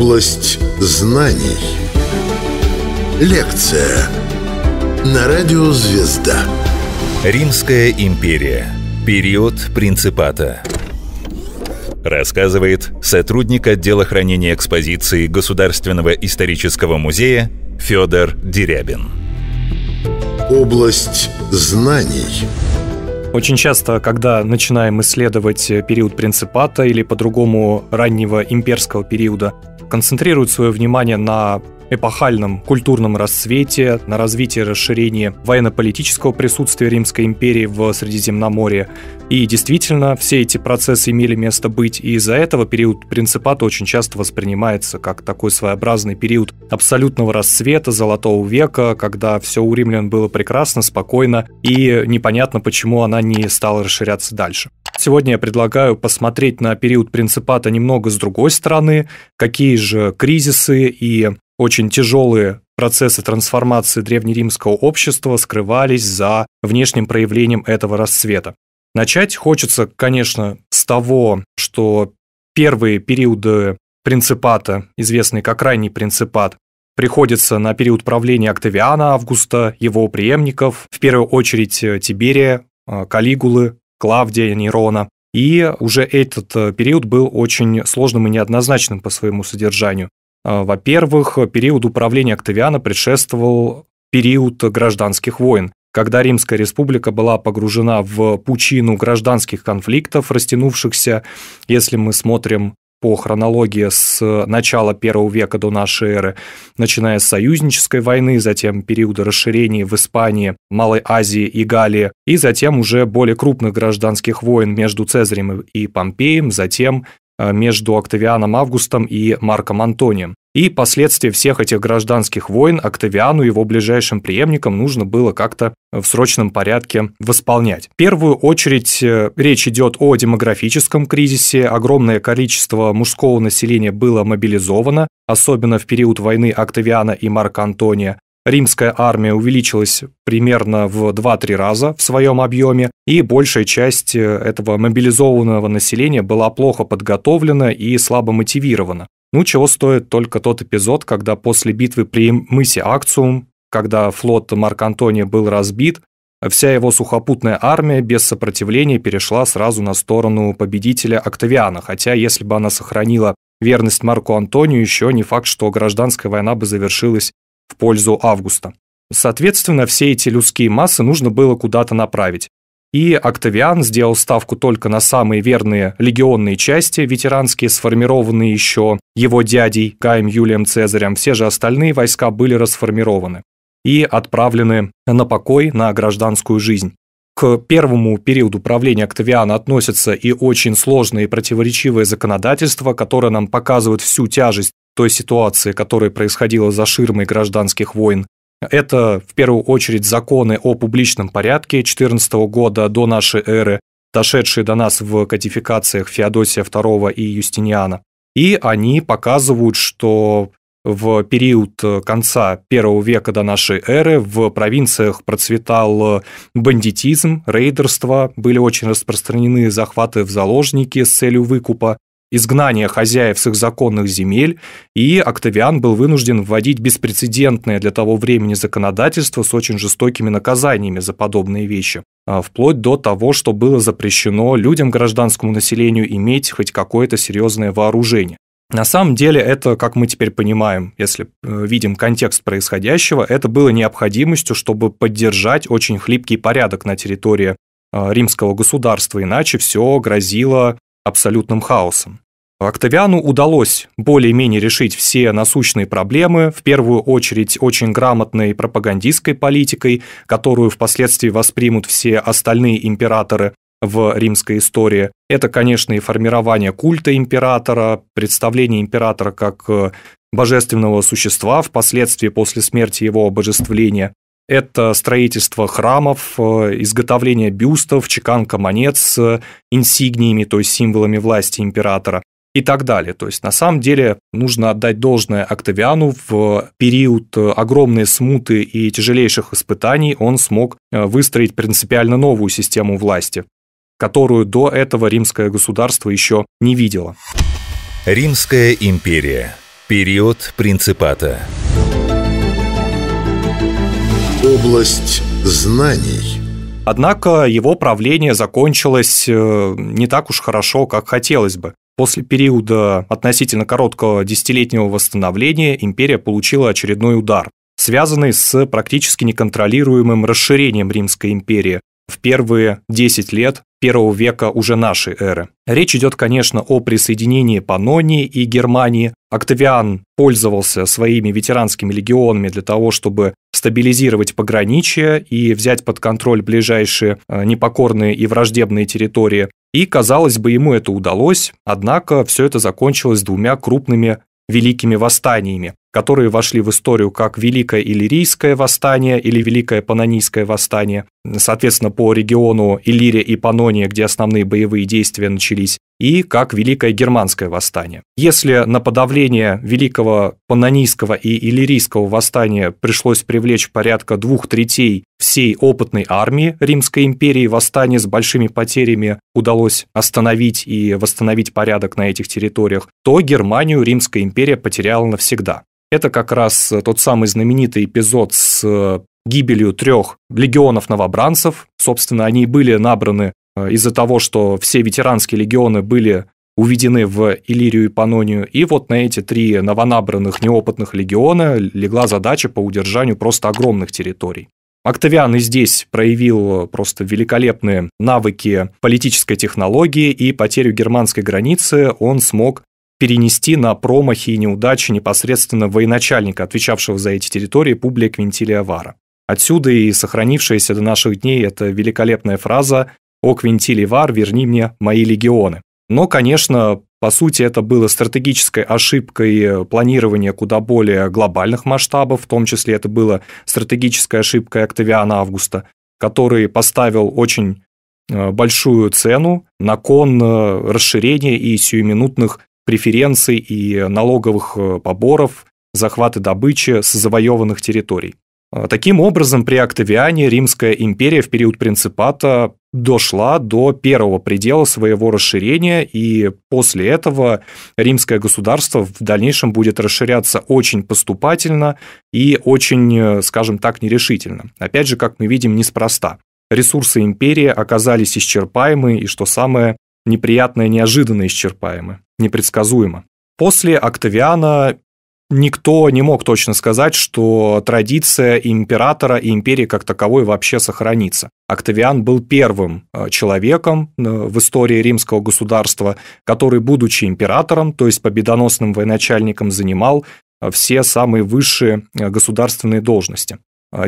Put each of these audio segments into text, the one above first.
Область знаний. Лекция на радио «Звезда». Римская империя. Период Принципата. Рассказывает сотрудник отдела хранения экспозиции Государственного исторического музея Федор Дерябин. Область знаний. Очень часто, когда начинаем исследовать период принципата или по-другому раннего имперского периода, концентрирует свое внимание на эпохальном культурном расцвете, на развитии расширении военно-политического присутствия Римской империи в Средиземноморье. И действительно, все эти процессы имели место быть, и из-за этого период принципата очень часто воспринимается как такой своеобразный период абсолютного расцвета, золотого века, когда все у римлян было прекрасно, спокойно, и непонятно, почему она не стала расширяться дальше. Сегодня я предлагаю посмотреть на период принципата немного с другой стороны, какие же кризисы и очень тяжелые процессы трансформации древнеримского общества скрывались за внешним проявлением этого расцвета. Начать хочется, конечно, с того, что первые периоды принципата, известные как ранний принципат, приходится на период правления Октавиана Августа, его преемников, в первую очередь э, Тиберия, э, Калигулы, Клавдия Нерона. И уже этот э, период был очень сложным и неоднозначным по своему содержанию. Э, во-первых, период управления Октавиана предшествовал период гражданских войн, когда Римская республика была погружена в пучину гражданских конфликтов, растянувшихся, если мы смотрим по хронологии с э, начала первого века до нашей эры, начиная с союзнической войны, затем периода расширения в Испании, Малой Азии и Галлии, и затем уже более крупных гражданских войн между Цезарем и Помпеем, затем Э, между Октавианом Августом и Марком Антонием. И последствия всех этих гражданских войн Октавиану и его ближайшим преемникам нужно было как-то в срочном порядке восполнять. В первую очередь э, речь идет о демографическом кризисе. Огромное количество мужского населения было мобилизовано, особенно в период войны Октавиана и Марка Антония. Римская армия увеличилась примерно в 2-3 раза в своем объеме, и большая часть э, этого мобилизованного населения была плохо подготовлена и слабо мотивирована. Ну, чего стоит только тот эпизод, когда после битвы при мысе Акциум, когда флот Марк Антония был разбит, вся его сухопутная армия без сопротивления перешла сразу на сторону победителя Октавиана, хотя если бы она сохранила верность Марку Антонию, еще не факт, что гражданская война бы завершилась в пользу Августа. Соответственно, все эти людские массы нужно было куда-то направить. И Октавиан сделал ставку только на самые верные легионные части, ветеранские, сформированные еще его дядей Гаем Юлием Цезарем. Все же остальные войска были расформированы и отправлены на покой, на гражданскую жизнь. К первому периоду правления Октавиана относятся и очень сложное и противоречивое законодательство, которое нам показывает всю тяжесть той ситуации, которая происходила за ширмой гражданских войн. Это, в первую очередь, законы о публичном порядке 14 года до нашей эры, дошедшие до нас в кодификациях Феодосия II и Юстиниана. И они показывают, что в период конца первого века до нашей эры в провинциях процветал бандитизм, рейдерство, были очень распространены захваты в заложники с целью выкупа, изгнания хозяев с их законных земель, и Октавиан был вынужден вводить беспрецедентное для того времени законодательство с очень жестокими наказаниями за подобные вещи, а, вплоть до того, что было запрещено людям гражданскому населению иметь хоть какое-то серьезное вооружение. На самом деле это, как мы теперь понимаем, если э, видим контекст происходящего, это было необходимостью, чтобы поддержать очень хлипкий порядок на территории а, римского государства, иначе все грозило абсолютным хаосом. Октавиану удалось более-менее решить все насущные проблемы, в первую очередь очень грамотной пропагандистской политикой, которую впоследствии воспримут все остальные императоры в римской истории. Это, конечно, и формирование культа императора, представление императора как э, божественного существа впоследствии после смерти его обожествления. Это строительство храмов, э, изготовление бюстов, чеканка монет с э, инсигниями, то есть символами власти императора и так далее. То есть, на самом деле, нужно отдать должное Октавиану. В период огромной смуты и тяжелейших испытаний он смог э, выстроить принципиально новую систему власти, которую до этого римское государство еще не видело. Римская империя. Период принципата. Область знаний. Однако его правление закончилось э, не так уж хорошо, как хотелось бы. После периода относительно короткого десятилетнего восстановления империя получила очередной удар, связанный с практически неконтролируемым расширением Римской империи в первые 10 лет первого века уже нашей эры. Речь идет, конечно, о присоединении Панонии и Германии. Октавиан пользовался своими ветеранскими легионами для того, чтобы стабилизировать пограничье и взять под контроль ближайшие э, непокорные и враждебные территории. И, казалось бы, ему это удалось, однако все это закончилось двумя крупными великими восстаниями, которые вошли в историю как Великое Иллирийское восстание или Великое Панонийское восстание, соответственно, по региону Иллирия и Панония, где основные боевые действия начались, и как Великое Германское восстание. Если на подавление Великого Панонийского и Иллирийского восстания пришлось привлечь порядка двух третей всей опытной армии Римской империи, восстание с большими потерями удалось остановить и восстановить порядок на этих территориях, то Германию Римская империя потеряла навсегда. Это как раз тот самый знаменитый эпизод с э, гибелью трех легионов новобранцев. Собственно, они были набраны э, из-за того, что все ветеранские легионы были уведены в Иллирию и Панонию, и вот на эти три новонабранных неопытных легиона легла задача по удержанию просто огромных территорий. Октавиан и здесь проявил просто великолепные навыки политической технологии, и потерю германской границы он смог перенести на промахи и неудачи непосредственно военачальника, отвечавшего за эти территории, Публия Квинтилия Вара. Отсюда и сохранившаяся до наших дней эта великолепная фраза «О Квинтили Вар, верни мне мои легионы». Но, конечно, по сути, это было стратегической ошибкой планирования куда более глобальных масштабов, в том числе это было стратегическая ошибка Октавиана Августа, который поставил очень э, большую цену на кон э, расширения и сиюминутных преференций и налоговых э, поборов, захваты добычи с завоеванных территорий. Таким образом, при Октавиане Римская империя в период принципата дошла до первого предела своего расширения, и после этого римское государство в дальнейшем будет расширяться очень поступательно и очень, скажем так, нерешительно. Опять же, как мы видим, неспроста. Ресурсы империи оказались исчерпаемы, и что самое неприятное, неожиданно исчерпаемы, непредсказуемо. После Октавиана никто не мог точно сказать, что традиция императора и империи как таковой вообще сохранится. Октавиан был первым э, человеком э, в истории римского государства, который, будучи императором, то есть победоносным военачальником, занимал э, все самые высшие государственные должности.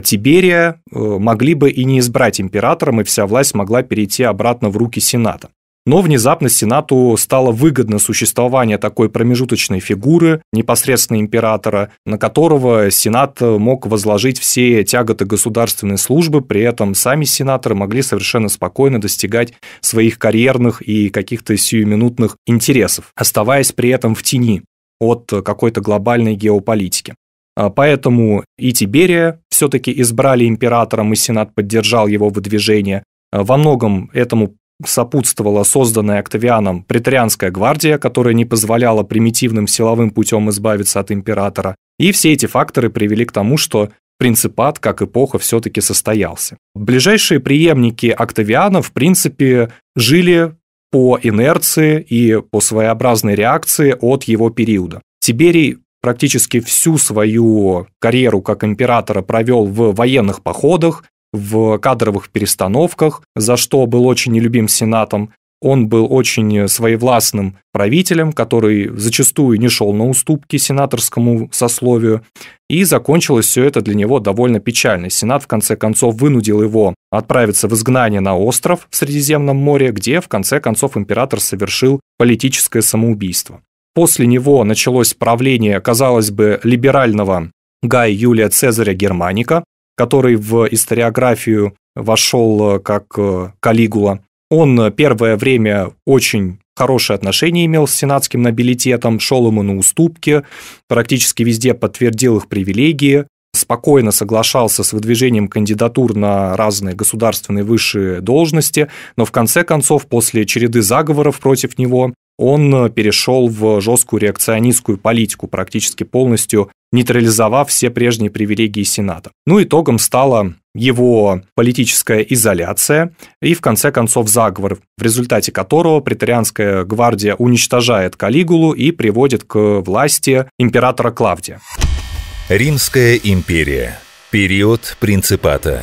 Тиберия могли бы и не избрать императором, и вся власть могла перейти обратно в руки Сената но внезапно Сенату стало выгодно существование такой промежуточной фигуры, непосредственно императора, на которого Сенат мог возложить все тяготы государственной службы, при этом сами сенаторы могли совершенно спокойно достигать своих карьерных и каких-то сиюминутных интересов, оставаясь при этом в тени от какой-то глобальной геополитики. А поэтому и Тиберия все-таки избрали императором, и Сенат поддержал его выдвижение. Во многом этому сопутствовала созданная Октавианом претарианская гвардия, которая не позволяла примитивным силовым путем избавиться от императора. И все эти факторы привели к тому, что принципат как эпоха все-таки состоялся. Ближайшие преемники Октавиана, в принципе, жили по инерции и по своеобразной реакции от его периода. Тиберий практически всю свою карьеру как императора провел в военных походах, в кадровых перестановках, за что был очень нелюбим Сенатом. Он был очень своевластным правителем, который зачастую не шел на уступки сенаторскому сословию, и закончилось все это для него довольно печально. Сенат, в конце концов, вынудил его отправиться в изгнание на остров в Средиземном море, где, в конце концов, император совершил политическое самоубийство. После него началось правление, казалось бы, либерального Гай Юлия Цезаря Германика, который в историографию вошел э, как э, Калигула. Он э, первое время очень хорошие отношения имел с сенатским нобилитетом, шел ему на уступки, практически везде подтвердил их привилегии, спокойно соглашался с выдвижением кандидатур на разные государственные высшие должности, но в конце концов, после череды заговоров против него, он э, перешел в жесткую реакционистскую политику, практически полностью нейтрализовав все прежние привилегии Сената. Ну, итогом стала его политическая изоляция и, в конце концов, заговор, в результате которого претарианская гвардия уничтожает Калигулу и приводит к власти императора Клавдия. Римская империя. Период принципата.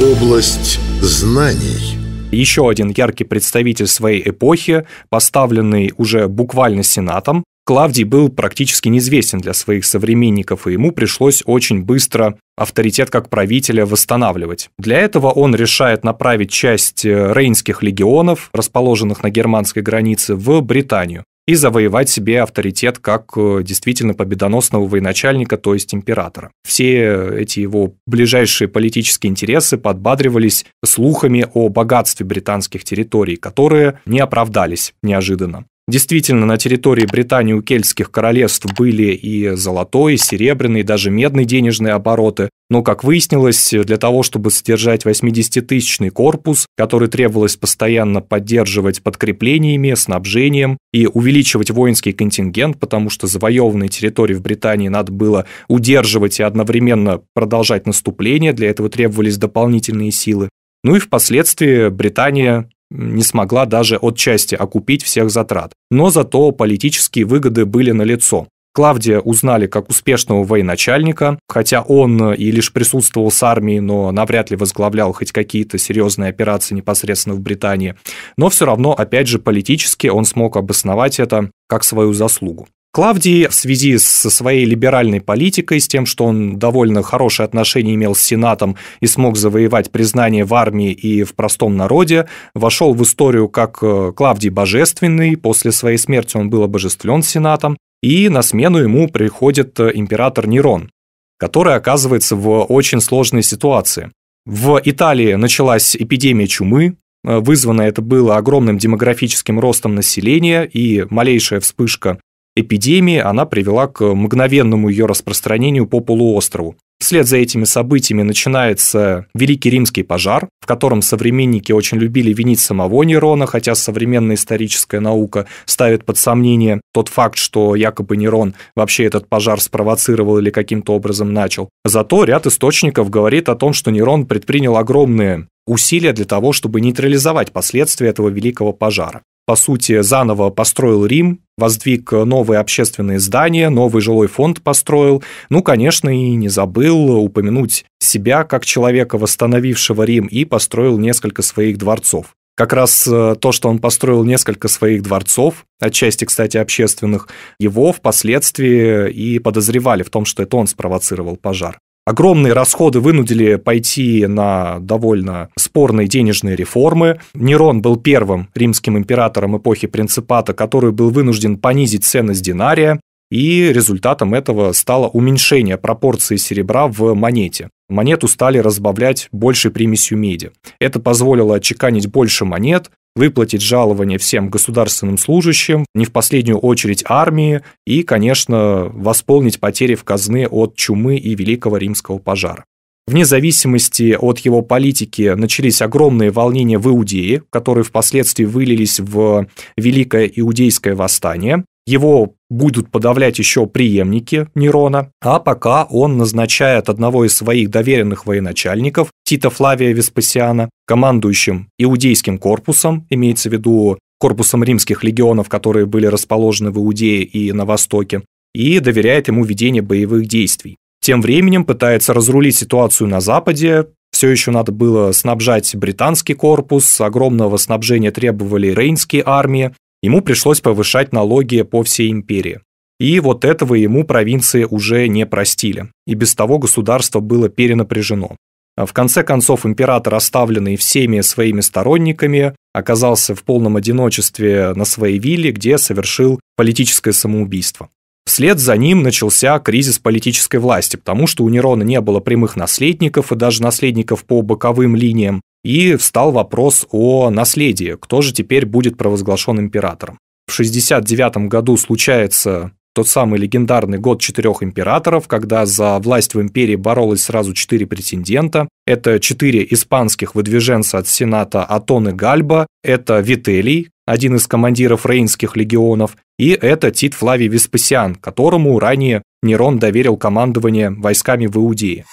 Область знаний – еще один яркий представитель своей эпохи, поставленный уже буквально Сенатом, Клавдий был практически неизвестен для своих современников, и ему пришлось очень быстро авторитет как правителя восстанавливать. Для этого он решает направить часть э, рейнских легионов, расположенных на германской границе, в Британию и завоевать себе авторитет как э, действительно победоносного военачальника, то есть императора. Все эти его ближайшие политические интересы подбадривались слухами о богатстве британских территорий, которые не оправдались неожиданно. Действительно, на территории Британии у кельтских королевств были и золотой, и серебряный, и даже медный денежные обороты, но, как выяснилось, для того, чтобы содержать 80-тысячный корпус, который требовалось постоянно поддерживать подкреплениями, снабжением и увеличивать воинский контингент, потому что завоеванные территории в Британии надо было удерживать и одновременно продолжать наступление, для этого требовались дополнительные силы. Ну и впоследствии Британия не смогла даже отчасти окупить всех затрат. Но зато политические выгоды были налицо. Клавдия узнали как успешного военачальника, хотя он и лишь присутствовал с армией, но навряд ли возглавлял хоть какие-то серьезные операции непосредственно в Британии. Но все равно, опять же, политически он смог обосновать это как свою заслугу. Клавдий в связи со своей либеральной политикой, с тем, что он довольно хорошие отношения имел с Сенатом и смог завоевать признание в армии и в простом народе, вошел в историю как э, Клавдий Божественный, после своей смерти он был обожествлен Сенатом, и на смену ему приходит э, император Нерон, который оказывается в очень сложной ситуации. В Италии началась эпидемия чумы, э, Вызвано это было огромным демографическим ростом населения и малейшая вспышка эпидемии, она привела к мгновенному ее распространению по полуострову. Вслед за этими событиями начинается Великий Римский пожар, в котором современники очень любили винить самого Нерона, хотя современная историческая наука ставит под сомнение тот факт, что якобы Нерон вообще этот пожар спровоцировал или каким-то образом начал. Зато ряд источников говорит о том, что Нерон предпринял огромные усилия для того, чтобы нейтрализовать последствия этого великого пожара по сути, заново построил Рим, воздвиг новые общественные здания, новый жилой фонд построил. Ну, конечно, и не забыл упомянуть себя как человека, восстановившего Рим, и построил несколько своих дворцов. Как раз э, то, что он построил несколько своих дворцов, отчасти, кстати, общественных, его впоследствии и подозревали в том, что это он спровоцировал пожар. Огромные расходы вынудили пойти на довольно спорные денежные реформы. Нерон был первым римским императором эпохи Принципата, который был вынужден понизить ценность динария, и результатом этого стало уменьшение пропорции серебра в монете. Монету стали разбавлять большей примесью меди. Это позволило отчеканить больше монет, выплатить жалования всем государственным служащим, не в последнюю очередь армии, и, конечно, восполнить потери в казны от чумы и Великого Римского пожара. Вне зависимости от его политики начались огромные волнения в Иудее, которые впоследствии вылились в Великое Иудейское восстание. Его будут подавлять еще преемники Нерона, а пока он назначает одного из своих доверенных военачальников, Тита Флавия Веспасиана, командующим иудейским корпусом, имеется в виду корпусом римских легионов, которые были расположены в Иудее и на Востоке, и доверяет ему ведение боевых действий. Тем временем пытается разрулить ситуацию на Западе, все еще надо было снабжать британский корпус, огромного снабжения требовали рейнские армии, Ему пришлось повышать налоги по всей империи. И вот этого ему провинции уже не простили, и без того государство было перенапряжено. А в конце концов, император, оставленный всеми своими сторонниками, оказался в полном одиночестве на своей вилле, где совершил политическое самоубийство. Вслед за ним начался кризис политической власти, потому что у Нерона не было прямых наследников и даже наследников по боковым линиям, и встал вопрос о наследии, кто же теперь будет провозглашен императором. В 69 году случается тот самый легендарный год четырех императоров, когда за власть в империи боролось сразу четыре претендента. Это четыре испанских выдвиженца от Сената Атоны Гальба, это Вителий, один из командиров рейнских легионов, и это Тит Флавий Веспасиан, которому ранее Нерон доверил командование войсками в Иудее.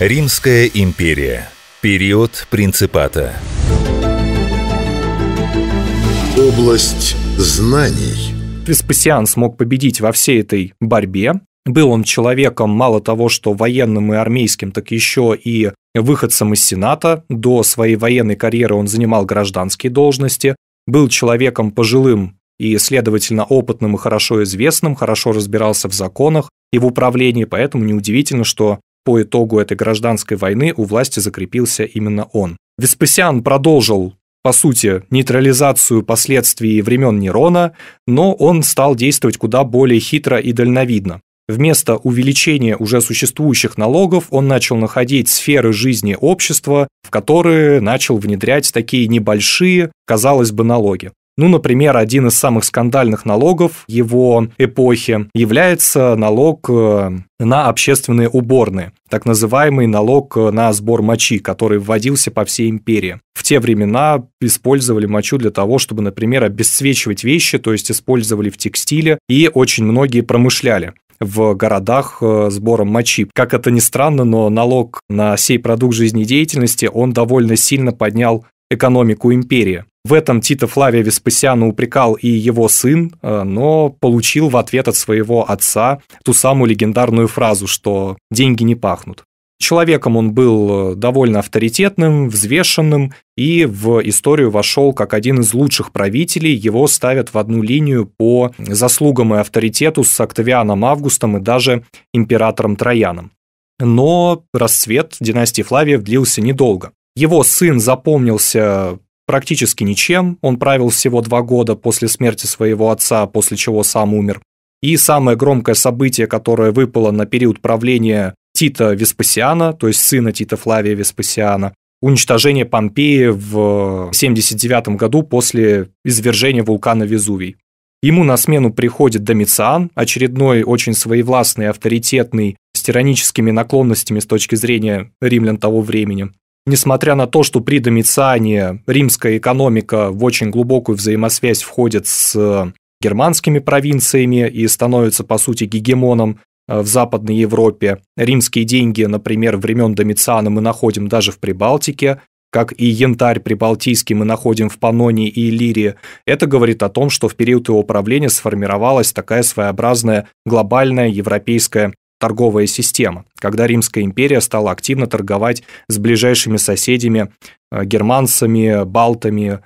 Римская империя. Период Принципата. Область знаний. Веспасиан смог победить во всей этой борьбе. Был он человеком мало того, что военным и армейским, так еще и выходцем из Сената. До своей военной карьеры он занимал гражданские должности. Был человеком пожилым и, следовательно, опытным и хорошо известным, хорошо разбирался в законах и в управлении, поэтому неудивительно, что по итогу этой гражданской войны у власти закрепился именно он. Веспасиан продолжил по сути, нейтрализацию последствий времен Нерона, но он стал действовать куда более хитро и дальновидно. Вместо увеличения уже существующих налогов он начал находить сферы жизни общества, в которые начал внедрять такие небольшие, казалось бы, налоги. Ну, например, один из самых скандальных налогов его эпохи является налог э, на общественные уборные, так называемый налог э, на сбор мочи, который вводился по всей империи. В те времена использовали мочу для того, чтобы, например, обесцвечивать вещи, то есть использовали в текстиле, и очень многие промышляли в городах э, сбором мочи. Как это ни странно, но налог на сей продукт жизнедеятельности, он довольно сильно поднял экономику империи. В этом Тита Флавия Веспасиана упрекал и его сын, э, но получил в ответ от своего отца ту самую легендарную фразу, что «деньги не пахнут». Человеком он был э, довольно авторитетным, взвешенным и в историю вошел как один из лучших правителей. Его ставят в одну линию по заслугам и авторитету с Октавианом Августом и даже императором Трояном. Но расцвет династии Флавиев длился недолго. Его сын запомнился практически ничем. Он правил всего два года после смерти своего отца, после чего сам умер. И самое громкое событие, которое выпало на период правления Тита Веспасиана, то есть сына Тита Флавия Веспасиана, уничтожение Помпеи в 79 году после извержения вулкана Везувий. Ему на смену приходит Домициан, очередной очень своевластный, авторитетный, с тираническими наклонностями с точки зрения римлян того времени. Несмотря на то, что при Домициане римская экономика в очень глубокую взаимосвязь входит с германскими провинциями и становится, по сути, гегемоном э, в Западной Европе. Римские деньги, например, времен Домициана мы находим даже в Прибалтике, как и янтарь прибалтийский мы находим в Панонии и Лирии. Это говорит о том, что в период его правления сформировалась такая своеобразная глобальная европейская торговая система, когда Римская империя стала активно торговать с ближайшими соседями, э, германцами, балтами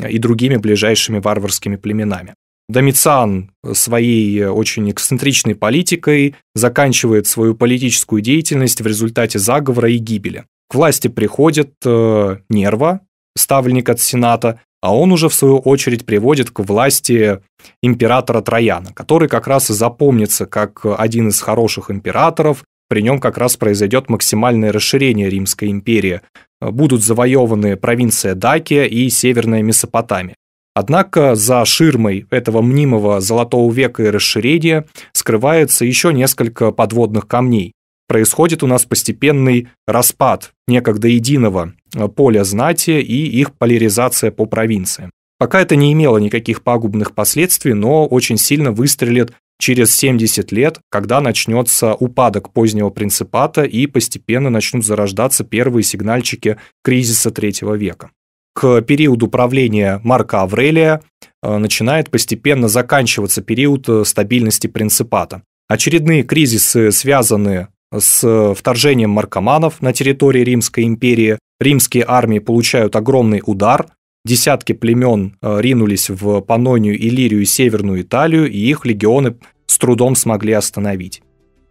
э, и другими ближайшими варварскими племенами. Домициан своей э, очень эксцентричной политикой заканчивает свою политическую деятельность в результате заговора и гибели. К власти приходит э, Нерва, ставленник от Сената, а он уже, в свою очередь, приводит к власти императора Трояна, который как раз и запомнится как один из хороших императоров, при нем как раз произойдет максимальное расширение Римской империи, будут завоеваны провинция Дакия и Северная Месопотамия. Однако за ширмой этого мнимого золотого века и расширения скрывается еще несколько подводных камней, происходит у нас постепенный распад некогда единого э, поля знати и их поляризация по провинции. Пока это не имело никаких пагубных последствий, но очень сильно выстрелит через 70 лет, когда начнется упадок позднего принципата и постепенно начнут зарождаться первые сигнальчики кризиса третьего века. К периоду правления Марка Аврелия э, начинает постепенно заканчиваться период э, стабильности принципата. Очередные кризисы связаны с э, вторжением маркоманов на территории Римской империи. Римские армии получают огромный удар, десятки племен э, ринулись в Панонию, Иллирию и Северную Италию, и их легионы с трудом смогли остановить.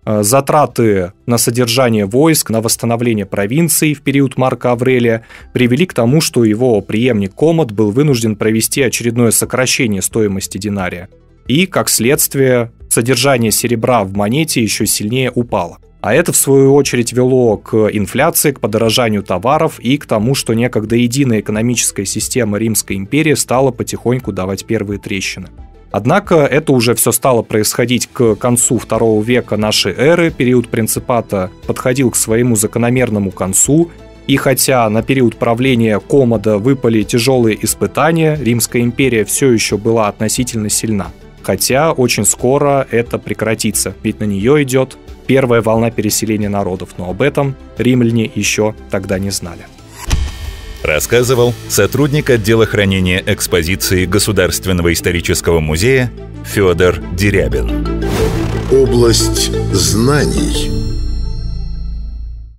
Э, затраты на содержание войск, на восстановление провинций в период Марка Аврелия привели к тому, что его преемник Комод был вынужден провести очередное сокращение стоимости динария. И, как следствие, содержание серебра в монете еще сильнее упало. А это, в свою очередь, вело к инфляции, к подорожанию товаров и к тому, что некогда единая экономическая система Римской империи стала потихоньку давать первые трещины. Однако это уже все стало происходить к концу второго века нашей эры, период принципата подходил к своему закономерному концу, и хотя на период правления Комода выпали тяжелые испытания, Римская империя все еще была относительно сильна. Хотя очень скоро это прекратится, ведь на нее идет первая волна переселения народов, но об этом римляне еще тогда не знали. Рассказывал сотрудник отдела хранения экспозиции Государственного исторического музея Федор Дерябин. Область знаний.